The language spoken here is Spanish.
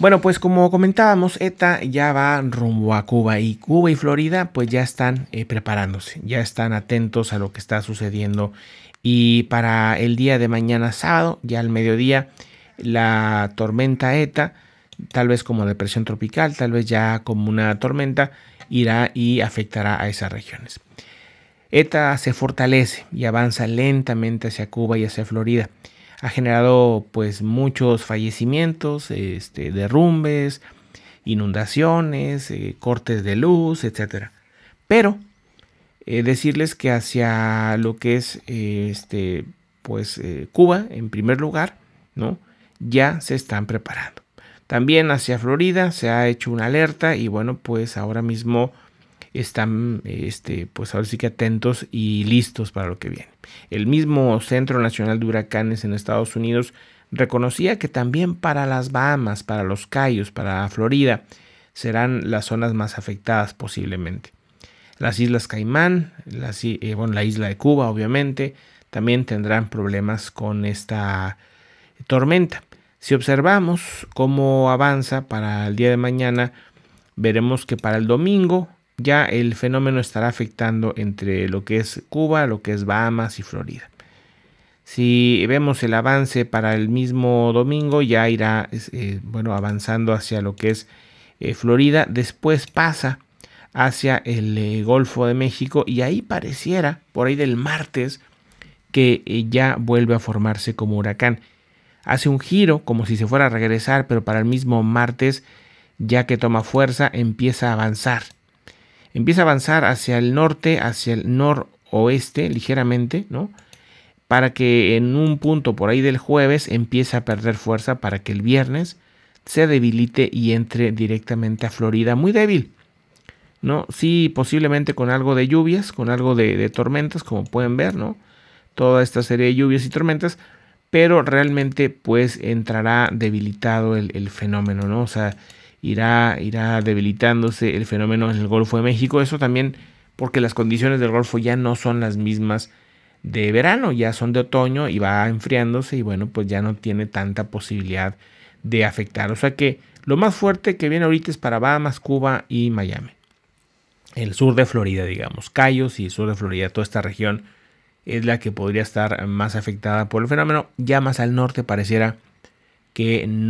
Bueno, pues como comentábamos, ETA ya va rumbo a Cuba y Cuba y Florida pues ya están eh, preparándose, ya están atentos a lo que está sucediendo y para el día de mañana sábado, ya al mediodía, la tormenta ETA, tal vez como depresión tropical, tal vez ya como una tormenta, irá y afectará a esas regiones. ETA se fortalece y avanza lentamente hacia Cuba y hacia Florida ha generado pues muchos fallecimientos, este, derrumbes, inundaciones, eh, cortes de luz, etc. Pero eh, decirles que hacia lo que es este, pues, eh, Cuba, en primer lugar, ¿no? ya se están preparando. También hacia Florida se ha hecho una alerta y bueno, pues ahora mismo están, este, pues ahora sí que atentos y listos para lo que viene. El mismo Centro Nacional de Huracanes en Estados Unidos reconocía que también para las Bahamas, para los Cayos, para Florida, serán las zonas más afectadas posiblemente. Las Islas Caimán, las, eh, la isla de Cuba obviamente, también tendrán problemas con esta tormenta. Si observamos cómo avanza para el día de mañana, veremos que para el domingo ya el fenómeno estará afectando entre lo que es Cuba, lo que es Bahamas y Florida. Si vemos el avance para el mismo domingo, ya irá eh, bueno, avanzando hacia lo que es eh, Florida. Después pasa hacia el eh, Golfo de México y ahí pareciera, por ahí del martes, que ya vuelve a formarse como huracán. Hace un giro como si se fuera a regresar, pero para el mismo martes, ya que toma fuerza, empieza a avanzar empieza a avanzar hacia el norte, hacia el noroeste ligeramente, ¿no? Para que en un punto por ahí del jueves empiece a perder fuerza para que el viernes se debilite y entre directamente a Florida muy débil. ¿No? Sí, posiblemente con algo de lluvias, con algo de, tormentas, como pueden ver, ¿no? Toda esta serie de lluvias y tormentas, pero realmente pues entrará debilitado el, el fenómeno, ¿no? O sea, irá, irá debilitándose el fenómeno en el Golfo de México. Eso también porque las condiciones del Golfo ya no son las mismas de verano, ya son de otoño y va enfriándose y bueno, pues ya no tiene tanta posibilidad de afectar. O sea que lo más fuerte que viene ahorita es para Bahamas, Cuba y Miami. El sur de Florida, digamos, Cayos y el sur de Florida, toda esta región es la que podría estar más afectada por el fenómeno. Ya más al norte pareciera que no